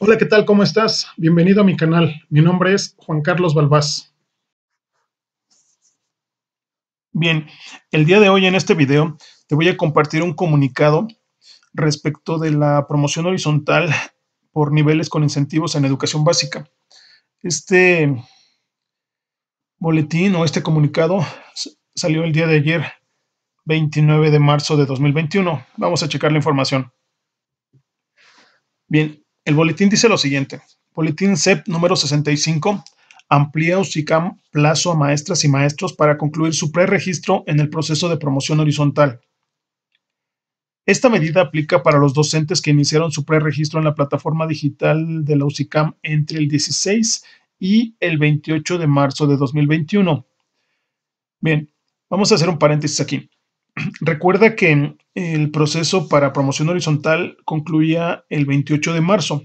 Hola, ¿qué tal? ¿Cómo estás? Bienvenido a mi canal. Mi nombre es Juan Carlos Balbás. Bien, el día de hoy en este video te voy a compartir un comunicado respecto de la promoción horizontal por niveles con incentivos en educación básica. Este boletín o este comunicado salió el día de ayer, 29 de marzo de 2021. Vamos a checar la información. Bien, el boletín dice lo siguiente. Boletín CEP número 65 amplía UCICAM plazo a maestras y maestros para concluir su preregistro en el proceso de promoción horizontal. Esta medida aplica para los docentes que iniciaron su preregistro en la plataforma digital de la UCICAM entre el 16 y el 28 de marzo de 2021. Bien, vamos a hacer un paréntesis aquí. Recuerda que el proceso para promoción horizontal concluía el 28 de marzo,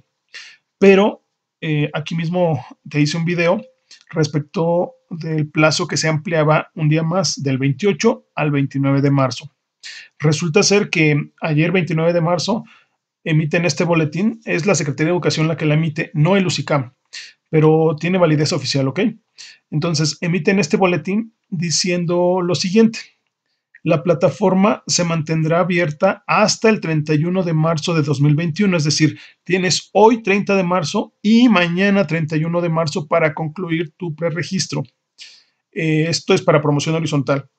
pero eh, aquí mismo te hice un video respecto del plazo que se ampliaba un día más del 28 al 29 de marzo. Resulta ser que ayer 29 de marzo emiten este boletín, es la Secretaría de Educación la que la emite, no el UCICAM, pero tiene validez oficial, ¿ok? Entonces, emiten este boletín diciendo lo siguiente la plataforma se mantendrá abierta hasta el 31 de marzo de 2021, es decir, tienes hoy 30 de marzo y mañana 31 de marzo para concluir tu preregistro. Eh, esto es para promoción horizontal.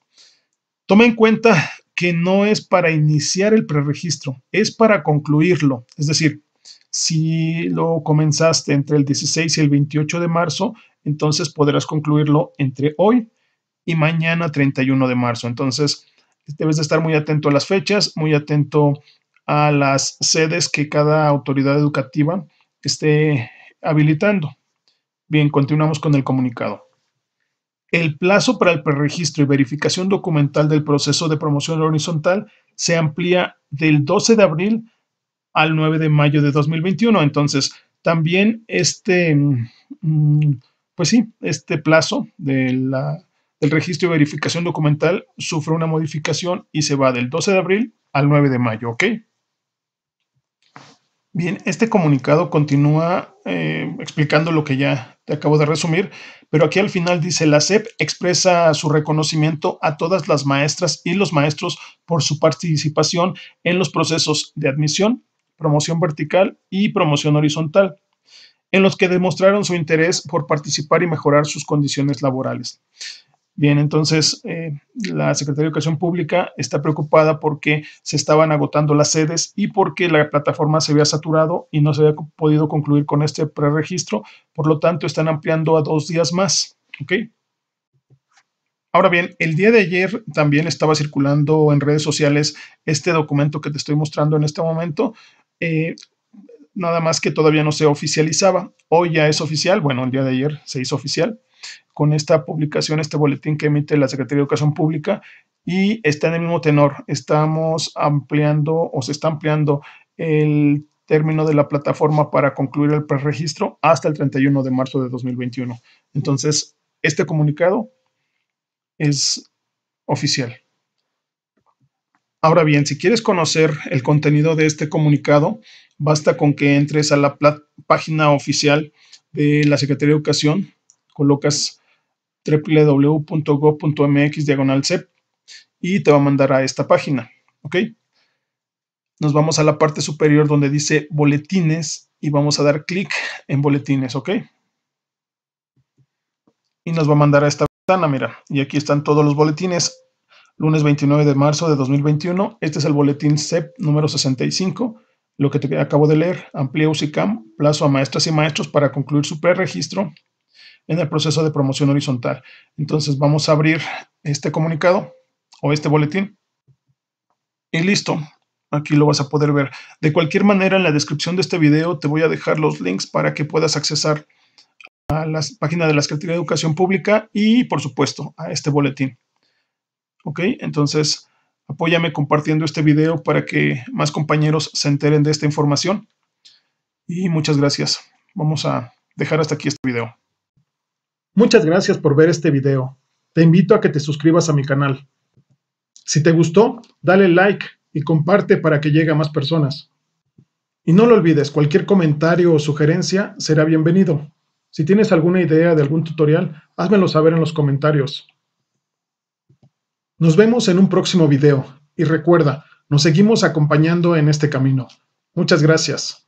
Toma en cuenta que no es para iniciar el preregistro, es para concluirlo. Es decir, si lo comenzaste entre el 16 y el 28 de marzo, entonces podrás concluirlo entre hoy y mañana 31 de marzo. Entonces, este, debes de estar muy atento a las fechas, muy atento a las sedes que cada autoridad educativa esté habilitando. Bien, continuamos con el comunicado. El plazo para el preregistro y verificación documental del proceso de promoción horizontal se amplía del 12 de abril al 9 de mayo de 2021. Entonces, también este, mm, mm, pues sí, este plazo de la el registro y verificación documental sufre una modificación y se va del 12 de abril al 9 de mayo, ¿ok? Bien, este comunicado continúa eh, explicando lo que ya te acabo de resumir, pero aquí al final dice, la SEP expresa su reconocimiento a todas las maestras y los maestros por su participación en los procesos de admisión, promoción vertical y promoción horizontal, en los que demostraron su interés por participar y mejorar sus condiciones laborales. Bien, entonces eh, la Secretaría de Educación Pública está preocupada porque se estaban agotando las sedes y porque la plataforma se había saturado y no se había podido concluir con este preregistro. Por lo tanto, están ampliando a dos días más. Ahora bien, el día de ayer también estaba circulando en redes sociales este documento que te estoy mostrando en este momento. Eh, nada más que todavía no se oficializaba. Hoy ya es oficial, bueno, el día de ayer se hizo oficial con esta publicación, este boletín que emite la Secretaría de Educación Pública y está en el mismo tenor. Estamos ampliando o se está ampliando el término de la plataforma para concluir el preregistro hasta el 31 de marzo de 2021. Entonces, este comunicado es oficial. Ahora bien, si quieres conocer el contenido de este comunicado, basta con que entres a la página oficial de la Secretaría de Educación, colocas www.go.mx diagonal y te va a mandar a esta página. ¿Ok? Nos vamos a la parte superior donde dice boletines y vamos a dar clic en boletines. ¿Ok? Y nos va a mandar a esta ventana, mira. Y aquí están todos los boletines. Lunes 29 de marzo de 2021. Este es el boletín CEP número 65 lo que te acabo de leer, amplía UCICAM, plazo a maestras y maestros para concluir su preregistro en el proceso de promoción horizontal. Entonces vamos a abrir este comunicado o este boletín. Y listo, aquí lo vas a poder ver. De cualquier manera, en la descripción de este video te voy a dejar los links para que puedas accesar a la página de la Secretaría de Educación Pública y, por supuesto, a este boletín. ¿Ok? Entonces, apóyame compartiendo este video para que más compañeros se enteren de esta información. Y muchas gracias. Vamos a dejar hasta aquí este video. Muchas gracias por ver este video. Te invito a que te suscribas a mi canal. Si te gustó, dale like y comparte para que llegue a más personas. Y no lo olvides, cualquier comentario o sugerencia será bienvenido. Si tienes alguna idea de algún tutorial, házmelo saber en los comentarios. Nos vemos en un próximo video y recuerda, nos seguimos acompañando en este camino. Muchas gracias.